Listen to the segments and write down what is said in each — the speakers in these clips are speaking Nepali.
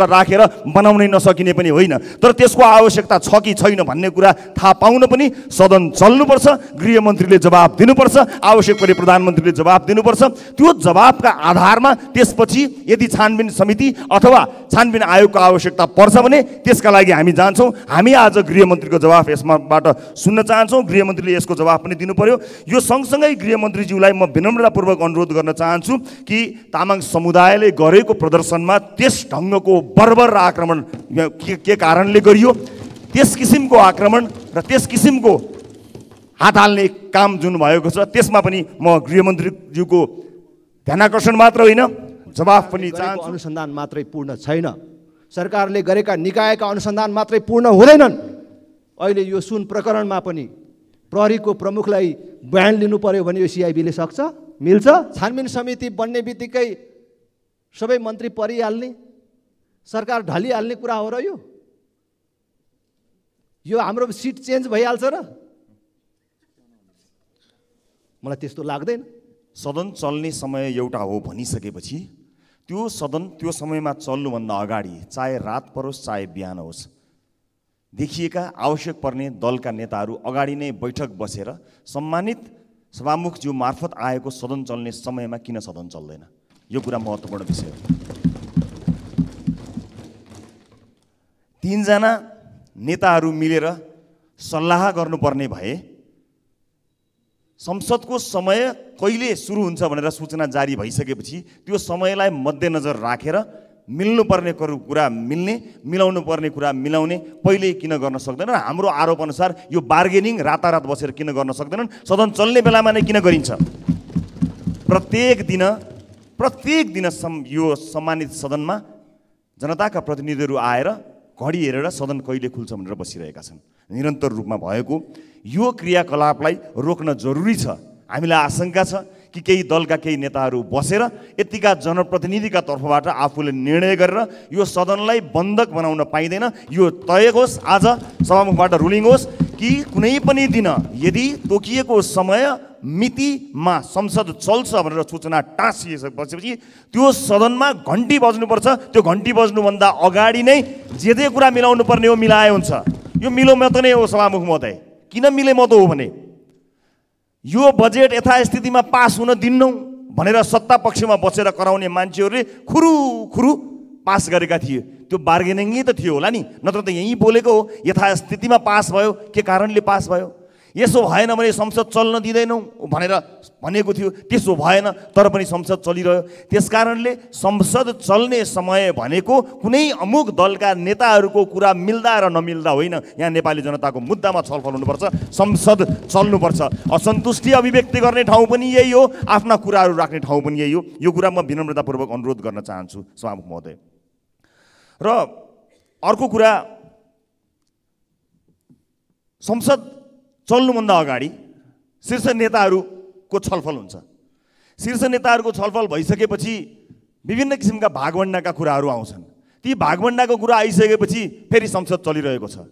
राखेर बनाउनै नसकिने पनि होइन तर त्यसको आवश्यकता छ कि छैन भन्ने कुरा थाहा पाउन पनि सदन चल्नुपर्छ गृहमन्त्रीले जवाब दिनुपर्छ आवश्यक परे प्रधानमन्त्रीले जवाब दिनुपर्छ त्यो जवाबका आधारमा त्यसपछि यदि छानबिन समिति अथवा छानबिन आयोगको आवश्यकता पर्छ भने त्यसका लागि हामी जान्छौँ हामी आज गृहमन्त्रीको जवाब यसमाबाट सुन्न चाहन्छौँ गृहमन्त्रीले यसको जवाब पनि दिनु पर्यो यो सँगसँगै गृहमन्त्रीज्यूलाई म विनम्रतापूर्वक अनुरोध गर्न चाहन्छु कि तामाङ समुदायले गरेको प्रदर्शनमा त्यस ढङ्गको बर्बर आक्रमण के, के कारणले गरियो त्यस किसिमको आक्रमण र त्यस किसिमको हात हाल्ने काम जुन भएको छ त्यसमा पनि म गृहमन्त्रीज्यूको ध्यानकर्षण मात्र होइन जवाफ पनि चाहन्छु अनुसन्धान मात्रै पूर्ण छैन सरकारले गरेका निकायका अनुसन्धान मात्रै पूर्ण हुँदैनन् अहिले यो सुन प्रकरणमा पनि प्रहरीको प्रमुखलाई बयान लिनु पर्यो भने यो सिआइबीले सक्छ मिल्छ छानबिन समिति बन्ने बित्तिकै सबै मन्त्री परिहाल्ने सरकार ढलिहाल्ने कुरा हो र यो यो हाम्रो सिट चेन्ज भइहाल्छ र मलाई त्यस्तो लाग्दैन सदन चल्ने समय एउटा हो भनिसकेपछि त्यो सदन त्यो समयमा चल्नुभन्दा अगाडि चाहे रात परोस् चाहे बिहान होस् देखिएका आवश्यक पर्ने दलका नेताहरू अगाडि नै बैठक बसेर सम्मानित सभामुखज्यू मार्फत आएको सदन चल्ने समयमा किन सदन चल्दैन यो कुरा महत्त्वपूर्ण विषय हो तिनजना नेताहरू मिलेर सल्लाह गर्नुपर्ने भए संसदको समय कहिले सुरु हुन्छ भनेर सूचना जारी भइसकेपछि त्यो समयलाई मध्यनजर राखेर रा, मिल्नुपर्ने कुरा मिल्ने मिलाउनु पर्ने कुरा मिलाउने पहिले किन गर्न सक्दैनन् हाम्रो आरोप अनुसार यो बार्गेनिङ रातारात बसेर किन गर्न सक्दैनन् सदन चल्ने बेलामा नै किन गरिन्छ प्रत्येक दिन प्रत्येक दिन सम यो सम्मानित सदनमा जनताका प्रतिनिधिहरू आएर घडी हेरेर सदन कहिले खुल्छ भनेर बसिरहेका छन् निरन्तर रूपमा भएको यो क्रियाकलापलाई रोक्न जरुरी छ हामीलाई आशंका छ कि केही दलका केही नेताहरू बसेर यतिका जनप्रतिनिधिका तर्फबाट आफूले निर्णय गरेर यो सदनलाई बन्धक बनाउन पाइँदैन यो तय होस् आज सभामुखबाट रुलिङ होस् कि कुनै पनि दिन यदि तोकिएको समय मितिमा संसद चल्छ भनेर सूचना बसेपछि त्यो सदनमा घन्टी बज्नुपर्छ त्यो घन्टी बज्नुभन्दा अगाडि नै जे जे कुरा मिलाउनु पर्ने हो मिलाए हुन्छ यो मिलो मत नै हो सभामुख महोदय किन मिले मत हो भने यो बजेट यथास्थितिमा पास हुन दिन्नौ भनेर सत्ता पक्षमा बसेर कराउने मान्छेहरूले खुरु खुरु पास गरेका थिए त्यो बार्गेनिङै त थियो होला नि नत्र त यहीँ बोलेको हो यथास्थितिमा पास भयो के कारणले पास भयो यसो भएन भने संसद चल्न दिँदैनौँ भनेर भनेको थियो त्यसो भएन तर पनि संसद चलिरह्यो त्यसकारणले संसद चल्ने समय भनेको कुनै अमुक दलका नेताहरूको कुरा मिल्दा र नमिल्दा होइन यहाँ नेपाली जनताको मुद्दामा छलफल हुनुपर्छ संसद चल्नुपर्छ असन्तुष्टि अभिव्यक्ति गर्ने ठाउँ पनि यही हो आफ्ना कुराहरू राख्ने ठाउँ पनि यही हो यो कुरा म विनम्रतापूर्वक अनुरोध गर्न चाहन्छु सभामुख महोदय र अर्को कुरा संसद चल्नुभन्दा अगाडि शीर्ष नेताहरूको छलफल हुन्छ शीर्ष नेताहरूको छलफल भइसकेपछि विभिन्न किसिमका भागभन्डाका कुराहरू आउँछन् ती भागभन्डाको कुरा आइसकेपछि फेरि संसद चलिरहेको छ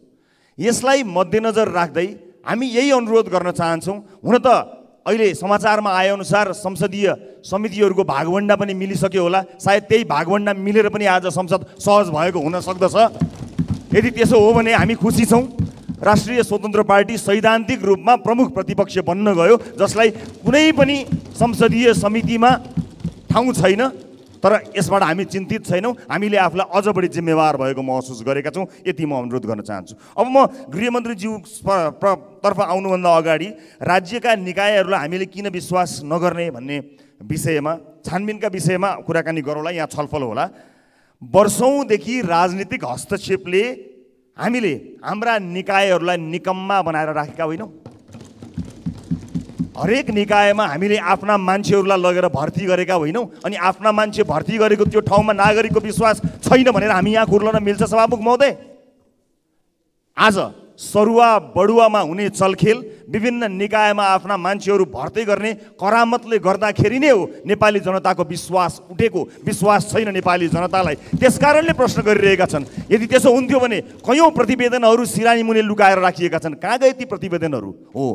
यसलाई मध्यनजर राख्दै हामी यही अनुरोध गर्न चाहन्छौँ हुन त अहिले समाचारमा आएअनुसार संसदीय समितिहरूको भागभन्डा पनि मिलिसक्यो होला सायद त्यही भागभन्डा मिलेर पनि आज संसद सहज भएको हुन सक्दछ यदि त्यसो हो भने हामी खुसी छौँ राष्ट्रिय स्वतन्त्र पार्टी सैद्धान्तिक रूपमा प्रमुख प्रतिपक्ष बन्न गयो जसलाई कुनै पनि संसदीय समितिमा ठाउँ छैन तर यसबाट हामी चिन्तित छैनौँ हामीले आफूलाई अझ बढी जिम्मेवार भएको महसुस गरेका छौँ यति म अनुरोध गर्न चाहन्छु अब म गृहमन्त्रीज्यू तर्फ आउनुभन्दा अगाडि राज्यका निकायहरूलाई हामीले किन विश्वास नगर्ने भन्ने विषयमा छानबिनका विषयमा कुराकानी गरौँला यहाँ छलफल होला वर्षौँदेखि राजनीतिक हस्तक्षेपले हामीले हाम्रा निकायहरूलाई निकम्मा बनाएर राखेका होइनौँ हरेक निकायमा हामीले आफ्ना मान्छेहरूलाई लगेर भर्ती गरेका होइनौँ अनि आफ्ना मान्छे भर्ती गरेको त्यो ठाउँमा नागरिकको विश्वास छैन भनेर हामी यहाँ कुर्लन मिल्छ सभामुख महोदय आज सरुवा बडुवामा हुने चलखेल विभिन्न निकायमा आफ्ना मान्छेहरू भर्ती गर्ने करामतले गर्दाखेरि नै हो नेपाली जनताको विश्वास उठेको विश्वास छैन नेपाली जनतालाई त्यसकारणले प्रश्न गरिरहेका छन् यदि त्यसो हुन्थ्यो भने कयौँ प्रतिवेदनहरू सिरानी सिरानीमुनि लुकाएर राखिएका छन् कहाँ गए ती प्रतिवेदनहरू हो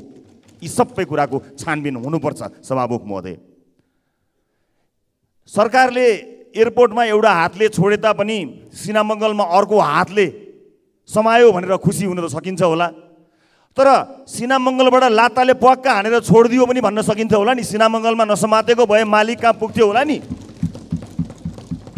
यी सबै कुराको छानबिन हुनुपर्छ सभामुख महोदय सरकारले एयरपोर्टमा एउटा हातले छोडे तापनि सिनामङ्गलमा अर्को हातले समायो भनेर खुसी हुन त सकिन्छ होला तर सिनामङ्गलबाट लाताले पक्का हानेर छोडिदियो पनि भन्न सकिन्छ होला नि सिनामङ्गलमा नसमातेको भए मालिक कहाँ पुग्थ्यो होला नि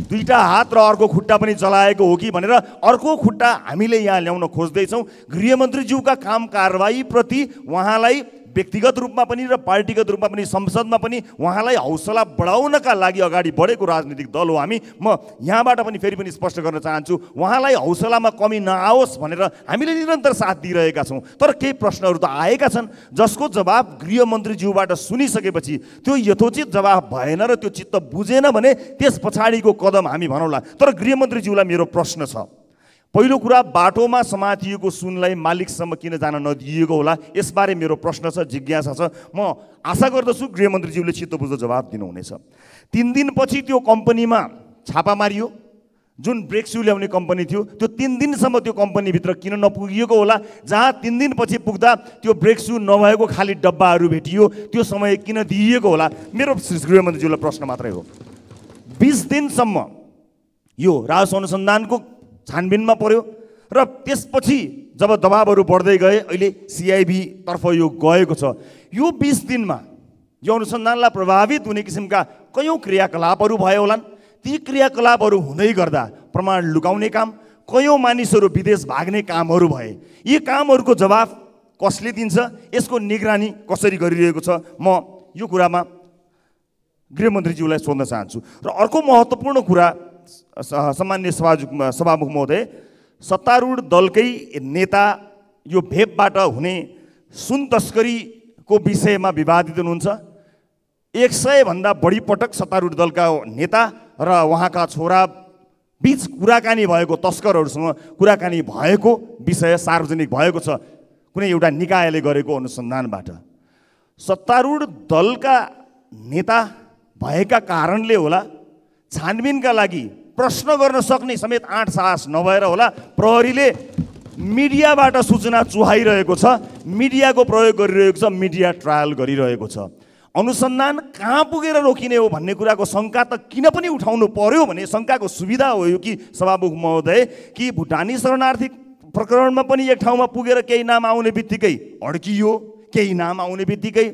दुईवटा हात र अर्को खुट्टा पनि चलाएको हो कि भनेर अर्को खुट्टा हामीले यहाँ ल्याउन खोज्दैछौँ गृहमन्त्रीज्यूका काम कारवाहीप्रति उहाँलाई व्यक्तिगत रूपमा पनि र पार्टीगत रूपमा पनि संसदमा पनि उहाँलाई हौसला बढाउनका लागि अगाडि बढेको राजनीतिक दल हो हामी म यहाँबाट पनि फेरि पनि स्पष्ट गर्न चाहन्छु उहाँलाई हौसलामा कमी नआओस् भनेर हामीले निरन्तर साथ दिइरहेका छौँ तर केही प्रश्नहरू त आएका छन् जसको जवाब गृहमन्त्रीज्यूबाट सुनिसकेपछि त्यो यथोचित जवाब भएन र त्यो चित्त बुझेन भने त्यस पछाडिको कदम हामी भनौँला तर गृहमन्त्रीज्यूलाई मेरो प्रश्न छ पहिलो कुरा बाटोमा समातिएको सुनलाई मालिकसम्म किन जान नदिएको होला यसबारे मेरो प्रश्न छ जिज्ञासा छ म आशा गर्दछु गृहमन्त्रीज्यूले छिटो बुझ्दो जवाब दिनुहुनेछ तिन दिनपछि त्यो कम्पनीमा छापा मारियो जुन ब्रेक सु ल्याउने कम्पनी थियो त्यो तिन दिनसम्म त्यो कम्पनीभित्र किन नपुगिएको होला जहाँ तिन दिनपछि पुग्दा त्यो ब्रेक सु नभएको खाली डब्बाहरू भेटियो त्यो समय किन दिइएको होला मेरो गृहमन्त्रीज्यूलाई प्रश्न मात्रै हो बिस दिनसम्म यो राजस अनुसन्धानको छानबिनमा पऱ्यो र त्यसपछि जब दबाबहरू बढ्दै गए अहिले सिआइबीतर्फ यो गएको छ यो बिस दिनमा यो अनुसन्धानलाई प्रभावित हुने किसिमका कयौँ क्रियाकलापहरू भयो होलान् ती क्रियाकलापहरू हुँदै गर्दा प्रमाण लुकाउने काम कयौँ मानिसहरू विदेश भाग्ने कामहरू भए यी कामहरूको जवाफ कसले दिन्छ यसको निगरानी कसरी गरिरहेको छ म यो कुरामा गृहमन्त्रीज्यूलाई सोध्न चाहन्छु र अर्को महत्त्वपूर्ण कुरा सामान्य सभामुख सभामुख महोदय सत्तारूढ दलकै नेता यो भेपबाट हुने सुन तस्करीको विषयमा विवादित हुनुहुन्छ एक सयभन्दा बढी पटक सत्तारूढ दलका नेता र उहाँका छोरा बिच कुराकानी भएको तस्करहरूसँग कुराकानी भएको विषय सार्वजनिक भएको छ कुनै एउटा निकायले गरेको अनुसन्धानबाट सत्तारूढ दलका नेता भएका कारणले होला छानबिनका लागि प्रश्न गर्न सक्ने समेत आँट साहस नभएर होला प्रहरीले मिडियाबाट सूचना चुहाइरहेको छ मिडियाको प्रयोग गरिरहेको छ मिडिया ट्रायल गरिरहेको छ अनुसन्धान कहाँ पुगेर रोकिने हो भन्ने कुराको शङ्का त किन पनि उठाउनु पर्यो भने शङ्काको सुविधा हो यो कि सभामुख महोदय कि भुटानी शरणार्थी प्रकरणमा पनि एक ठाउँमा पुगेर केही नाम आउने बित्तिकै अड्कियो केही नाम आउने बित्तिकै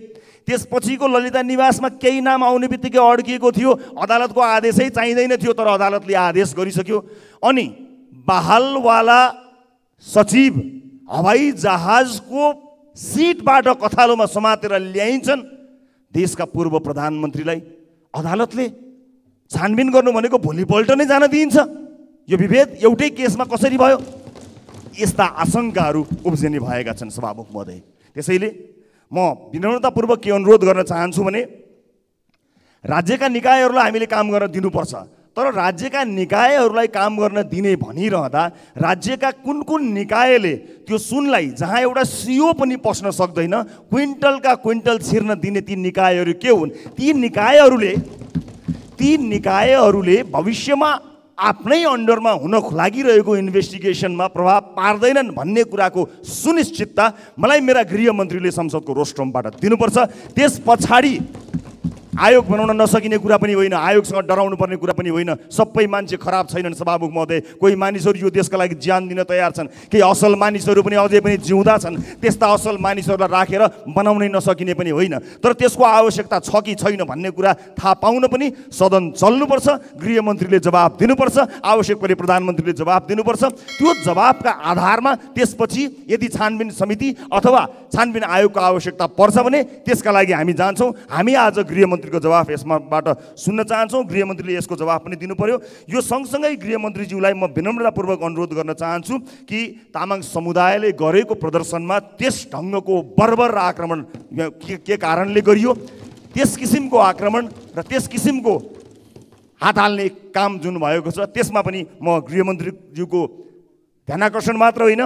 त्यसपछिको ललिता निवासमा केही नाम आउने बित्तिकै अड्किएको थियो अदालतको आदेशै चाहिँदैन थियो तर अदालतले आदेश गरिसक्यो अनि बहालवाला सचिव हवाई जहाजको सिटबाट कथालोमा समातेर ल्याइन्छन् देशका पूर्व प्रधानमन्त्रीलाई अदालतले छानबिन गर्नु भनेको भोलिपल्ट नै जान दिइन्छ यो विभेद एउटै केसमा कसरी भयो यस्ता आशङ्काहरू उब्जनी भएका छन् सभामुख महोदय त्यसैले म विनम्रतापूर्वक के अनुरोध गर्न चाहन्छु भने राज्यका निकायहरूलाई हामीले काम गर्न दिनुपर्छ तर राज्यका निकायहरूलाई काम गर्न दिने भनिरहँदा राज्यका कुन कुन निकायले त्यो सुनलाई जहाँ एउटा सियो पनि पस्न सक्दैन क्विन्टलका क्विन्टल छिर्न दिने ती निकायहरू के हुन् ती निकायहरूले ती निकायहरूले भविष्यमा आफ्नै अन्डरमा हुन लागिरहेको इन्भेस्टिगेसनमा प्रभाव पार्दैनन् भन्ने कुराको सुनिश्चितता मलाई मेरा गृहमन्त्रीले संसदको रोस्ट्रमबाट दिनुपर्छ त्यस पछाडि आयोग बनाउन नसकिने कुरा पनि होइन आयोगसँग डराउनु पर्ने कुरा पनि होइन सबै मान्छे खराब छैनन् सभामुख महोदय कोही मानिसहरू यो देशका लागि ज्यान दिन तयार छन् केही असल मानिसहरू पनि अझै पनि जिउँदा छन् त्यस्ता असल मानिसहरूलाई राखेर बनाउनै नसकिने पनि होइन तर त्यसको आवश्यकता छ कि छैन भन्ने कुरा थाहा पाउन पनि सदन चल्नुपर्छ गृहमन्त्रीले जवाब दिनुपर्छ आवश्यक परे प्रधानमन्त्रीले जवाब दिनुपर्छ त्यो जवाबका आधारमा त्यसपछि यदि छानबिन समिति अथवा छानबिन आयोगको आवश्यकता पर्छ भने त्यसका लागि हामी जान्छौँ हामी आज गृहमन्त्री गृहमन्त्रीको जवाफ यसमाबाट सुन्न चाहन्छौँ गृहमन्त्रीले यसको जवाफ पनि दिनु पर्यो यो सँगसँगै गृहमन्त्रीज्यूलाई म विनम्रतापूर्वक अनुरोध गर्न चाहन्छु कि तामाङ समुदायले गरेको प्रदर्शनमा त्यस ढङ्गको बर्बर आक्रमण के, के कारणले गरियो त्यस किसिमको आक्रमण र त्यस किसिमको हात हाल्ने काम जुन भएको छ त्यसमा पनि म गृहमन्त्रीज्यूको ध्यानकर्षण मात्र होइन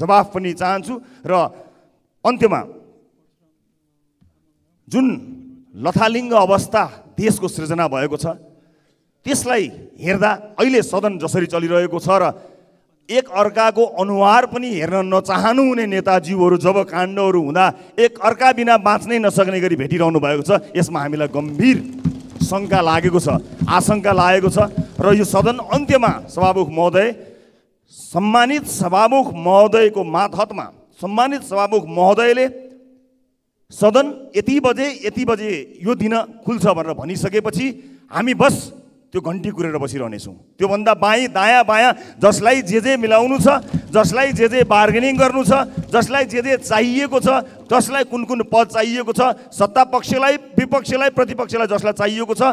जवाफ पनि चाहन्छु र अन्त्यमा जुन लथालिङ्ग अवस्था देशको सृजना भएको छ त्यसलाई हेर्दा अहिले सदन जसरी चलिरहेको छ र एक अर्काको अनुहार पनि हेर्न हुने नेताजीहरू जब काण्डहरू हुँदा एक अर्का बिना बाँच्नै नसक्ने गरी भेटिरहनु भएको छ यसमा हामीलाई गम्भीर शङ्का लागेको छ आशंका लागेको छ र यो सदन अन्त्यमा सभामुख महोदय सम्मानित सभामुख महोदयको माथतमा सम्मानित सभामुख महोदयले सदन यति बजे यति बजे यो दिन खुल्छ भनेर भनिसकेपछि हामी बस त्यो घन्टी कुरेर बसिरहनेछौँ त्योभन्दा बाई दायाँ बायाँ जसलाई जे जे मिलाउनु छ जसलाई जे जे बार्गेनिङ गर्नु छ जसलाई जे जे चाहिएको छ जसलाई कुन कुन पद चाहिएको छ सत्ता पक्षलाई विपक्षलाई प्रतिपक्षलाई जसलाई चाहिएको छ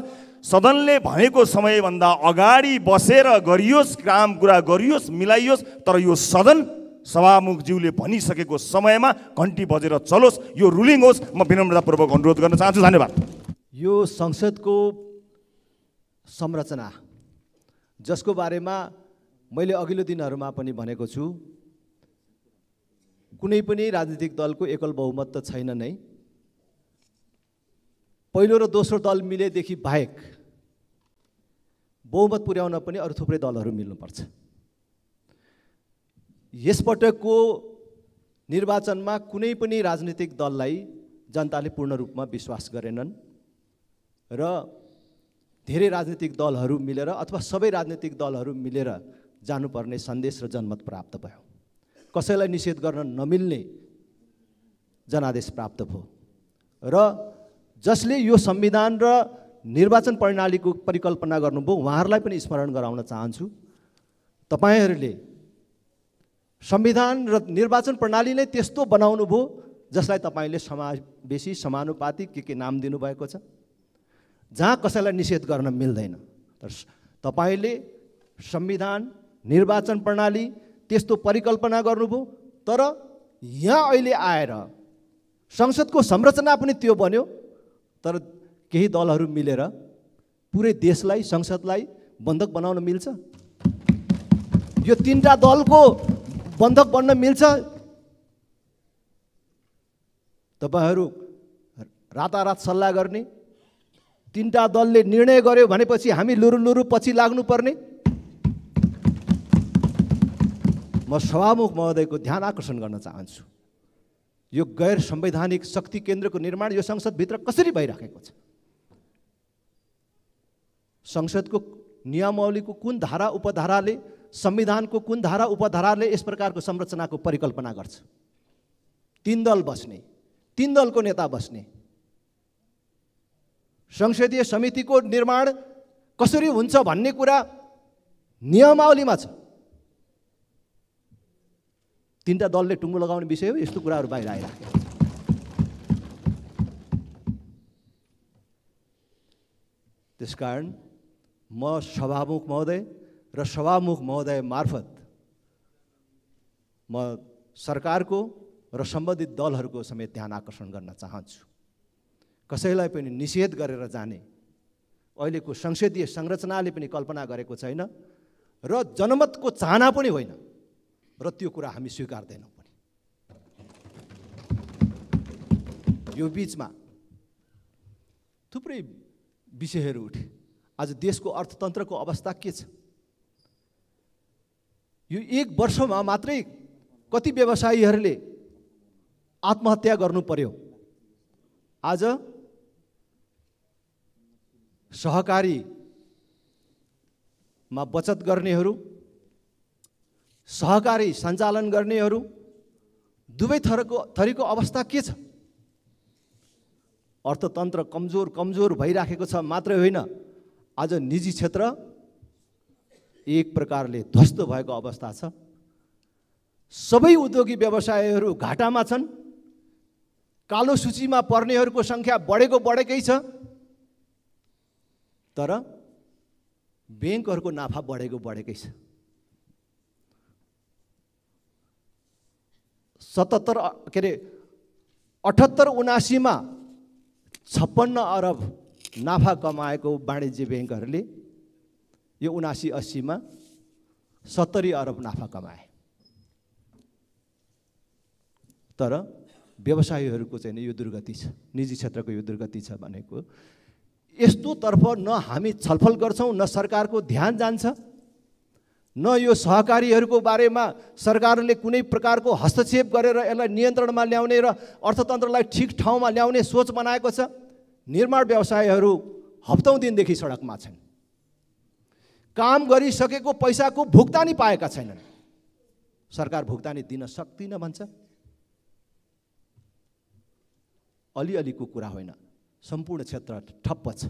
सदनले भनेको समयभन्दा अगाडि बसेर गरियोस् काम कुरा गरियोस् मिलाइयोस् तर यो सदन सभामुखज्यूले भनिसकेको समयमा घन्टी बजेर चलोस् यो रुलिङ होस् म विनम्रतापूर्वक अनुरोध गर्न चाहन्छु धन्यवाद यो संसदको संरचना जसको बारेमा मैले अघिल्लो दिनहरूमा पनि भनेको छु कुनै पनि राजनीतिक दलको एकल बहुमत त छैन नै पहिलो र दोस्रो दल मिलेदेखि बाहेक बहुमत पुर्याउन पनि अरू थुप्रै दलहरू मिल्नुपर्छ यसपटकको निर्वाचनमा कुनै पनि राजनीतिक दललाई जनताले पूर्ण रूपमा विश्वास गरेनन् र धेरै राजनीतिक दलहरू मिलेर अथवा सबै राजनीतिक दलहरू मिलेर जानुपर्ने सन्देश र जनमत प्राप्त भयो कसैलाई निषेध गर्न नमिल्ने जनादेश प्राप्त भयो र जसले यो संविधान र निर्वाचन प्रणालीको परिकल्पना गर्नुभयो उहाँहरूलाई पनि स्मरण गराउन चाहन्छु तपाईँहरूले संविधान र निर्वाचन प्रणाली नै त्यस्तो बनाउनु भयो जसलाई तपाईँले समावेशी समानुपातिक के के नाम दिनुभएको छ जहाँ कसैलाई निषेध गर्न मिल्दैन तर तपाईँले संविधान निर्वाचन प्रणाली त्यस्तो परिकल्पना गर्नुभयो तर यहाँ अहिले आएर संसदको संरचना पनि त्यो बन्यो तर केही दलहरू मिलेर पुरै देशलाई संसदलाई बन्धक बनाउन मिल्छ यो तिनवटा दलको बन्धक बन्न मिल्छ तपाईँहरू रातारात सल्लाह गर्ने तिनवटा दलले निर्णय गर्यो भनेपछि हामी लुरु लुरु पछि लाग्नुपर्ने म सभामुख महोदयको ध्यान आकर्षण गर्न चाहन्छु यो गैर संवैधानिक शक्ति केन्द्रको निर्माण यो संसदभित्र कसरी भइराखेको छ संसदको नियमावलीको कुन धारा उपधाराले संविधानको कुन धारा उपधाराले यस प्रकारको संरचनाको परिकल्पना गर्छ तिन दल बस्ने तिन दलको नेता बस्ने संसदीय समितिको निर्माण कसरी हुन्छ भन्ने कुरा नियमावलीमा छ तिनवटा दलले टुङ्गो लगाउने विषय हो यस्तो कुराहरू बाहिर आइरहेको त्यस कारण म सभामुख महोदय र सभामुख महोदय मार्फत म सरकारको र सम्बन्धित दलहरूको समेत ध्यान आकर्षण गर्न चाहन्छु कसैलाई पनि निषेध गरेर जाने अहिलेको संसदीय संरचनाले पनि कल्पना गरेको छैन र जनमतको चाहना पनि होइन र त्यो कुरा हामी स्वीकार्दैनौँ पनि यो बिचमा थुप्रै विषयहरू उठे आज देशको अर्थतन्त्रको अवस्था के छ यो एक वर्षमा मात्रै कति व्यवसायीहरूले आत्महत्या गर्नु पर्यो आज सहकारीमा बचत गर्नेहरू सहकारी सञ्चालन गर्नेहरू दुवै थरको थरीको अवस्था के छ अर्थतन्त्र कमजोर कमजोर भइराखेको छ मात्रै होइन आज निजी क्षेत्र एक प्रकारले ध्वस्त भएको अवस्था छ सबै उद्योगी व्यवसायहरू घाटामा छन् कालो सूचीमा पर्नेहरूको सङ्ख्या बढेको बढेकै छ तर ब्याङ्कहरूको नाफा बढेको बढेकै छ सतहत्तर के अरे अठहत्तर उनासीमा छप्पन्न अरब नाफा कमाएको वाणिज्य ब्याङ्कहरूले यो उनासी अस्सीमा सत्तरी अरब नाफा कमाए तर व्यवसायीहरूको चाहिँ यो दुर्गति छ निजी क्षेत्रको यो दुर्गति छ भनेको यस्तोतर्फ न हामी छलफल गर्छौँ न सरकारको ध्यान जान्छ न यो सहकारीहरूको बारेमा सरकारले कुनै प्रकारको हस्तक्षेप गरेर यसलाई नियन्त्रणमा ल्याउने र अर्थतन्त्रलाई ठिक ठाउँमा ल्याउने सोच बनाएको छ निर्माण व्यवसायहरू हप्तौँ दिनदेखि सडकमा छन् काम गरिसकेको पैसाको भुक्तानी पाएका छैनन् सरकार भुक्तानी दिन सक्दिनँ भन्छ अलिअलिको कुरा होइन सम्पूर्ण क्षेत्र ठप्प छ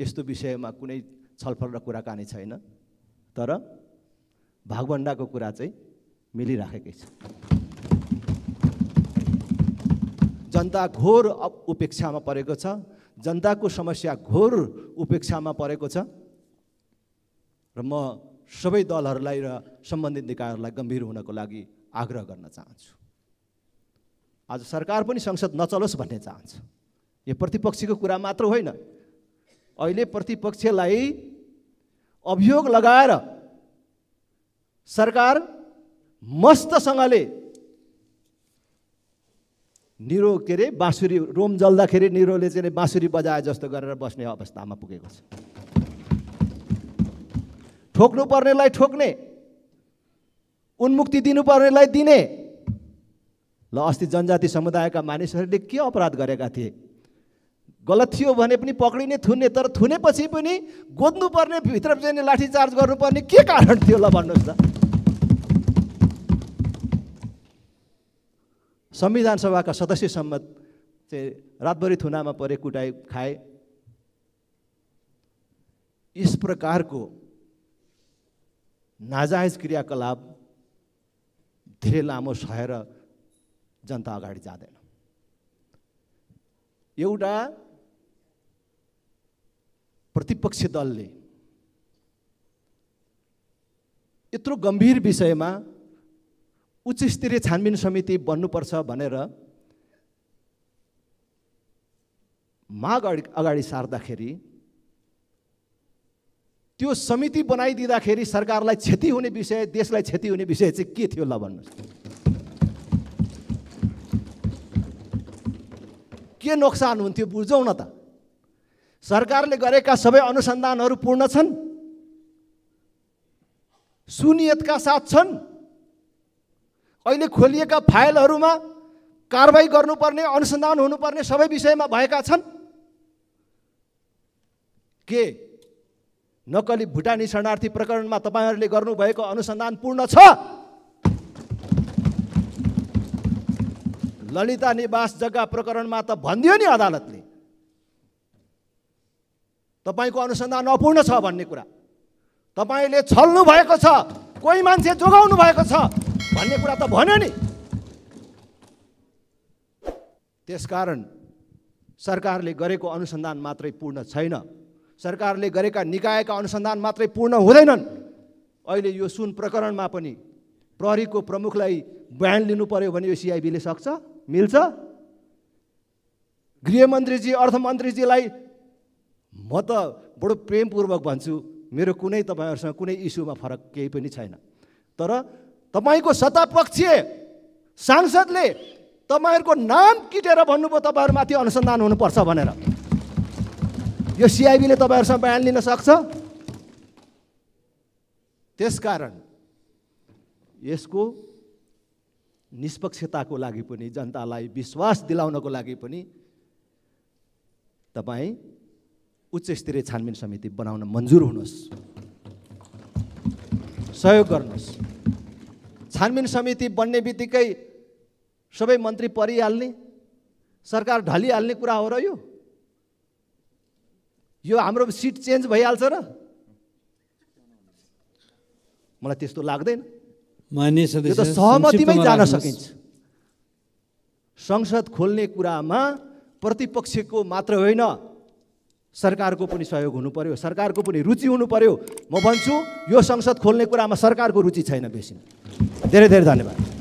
यस्तो विषयमा कुनै छलफल र कुराकानी छैन तर भागभन्डाको कुरा चाहिँ मिलिराखेकै छ जनता घोर उपेक्षामा परेको छ जनताको समस्या घोर उपेक्षामा परेको छ र म सबै दलहरूलाई र सम्बन्धित निकायहरूलाई गम्भीर हुनको लागि आग्रह गर्न चाहन्छु आज सरकार पनि संसद नचलोस् भन्ने चाहन्छ यो प्रतिपक्षीको कुरा मात्र होइन अहिले प्रतिपक्षलाई अभियोग लगाएर सरकार मस्तसँगले निरो के अरे बाँसुरी रोम जल्दाखेरि निरोले चाहिँ बाँसुरी बजाए जस्तो गरेर बस्ने अवस्थामा पुगेको छ ठोक्नु पर्नेलाई ठोक्ने उन्मुक्ति दिनुपर्नेलाई दिने ल अस्ति जनजाति समुदायका मानिसहरूले के अपराध गरेका थिए गलत थियो भने पनि पक्रिने थुन्ने तर थुनेपछि पनि गोद्नुपर्ने भित्र चाहिँ चार्ज गर्नुपर्ने के कारण थियो ल भन्नुहोस् त संविधान सभाका सदस्यसम्म चाहिँ रातभरि थुनामा परे कुटाइ खाए यस प्रकारको नाजायज क्रियाकलाप धेरै लामो सहेर जनता अगाडि जाँदैन एउटा प्रतिपक्षी दलले यत्रो गम्भीर विषयमा उच्च स्तरीय छानबिन समिति बन्नुपर्छ भनेर माग अगाडि सार्दाखेरि त्यो समिति बनाइदिँदाखेरि सरकारलाई क्षति हुने विषय देशलाई क्षति हुने विषय चाहिँ के थियो ल भन्नुहोस् के नोक्सान हुन्थ्यो बुझौँ न त सरकारले गरेका सबै अनुसन्धानहरू पूर्ण छन् सुनियतका साथ छन् अहिले खोलिएका फाइलहरूमा कारवाही गर्नुपर्ने अनुसन्धान हुनुपर्ने सबै विषयमा भएका छन् के नक्कली भुटानी शरणार्थी प्रकरणमा तपाईँहरूले गर्नुभएको अनुसन्धान पूर्ण छ ललिता निवास जग्गा प्रकरणमा त भनिदियो नि अदालतले तपाईँको अनुसन्धान अपूर्ण छ भन्ने कुरा तपाईँले छल्नु भएको छ कोही मान्छे जोगाउनु भएको छ भन्ने कुरा त भन्यो नि त्यसकारण सरकारले गरेको अनुसन्धान मात्रै पूर्ण छैन सरकारले गरेका निकायका अनुसन्धान मात्रै पूर्ण हुँदैनन् अहिले यो सुन प्रकरणमा पनि प्रहरीको प्रमुखलाई बयान लिनु पर्यो भने यो सिआइबीले सक्छ मिल्छ गृहमन्त्रीजी अर्थमन्त्रीजीलाई म त बडो प्रेमपूर्वक भन्छु मेरो कुनै तपाईँहरूसँग कुनै इस्युमा फरक केही पनि छैन तर तपाईँको सत्तापक्षीय सांसदले तपाईँहरूको नाम किटेर भन्नुभयो तपाईँहरूमाथि अनुसन्धान हुनुपर्छ भनेर यो सिआइबीले तपाईँहरूसँग बयान लिन सक्छ त्यसकारण यसको निष्पक्षताको लागि पनि जनतालाई विश्वास दिलाउनको लागि पनि तपाईँ उच्च स्तरीय छानबिन समिति बनाउन मन्जुर हुनुहोस् सहयोग गर्नुहोस् छानबिन समिति बन्ने बित्तिकै सबै मन्त्री परिहाल्ने सरकार ढलिहाल्ने कुरा हो र यो यो हाम्रो सिट चेन्ज भइहाल्छ र मलाई त्यस्तो लाग्दैन सहमतिमै जान सकिन्छ संसद खोल्ने कुरामा प्रतिपक्षको मात्र होइन सरकारको पनि सहयोग हुनु पर्यो सरकारको पनि रुचि हुनु पर्यो म भन्छु यो संसद खोल्ने कुरामा सरकारको रुचि छैन बेसी धेरै धेरै धन्यवाद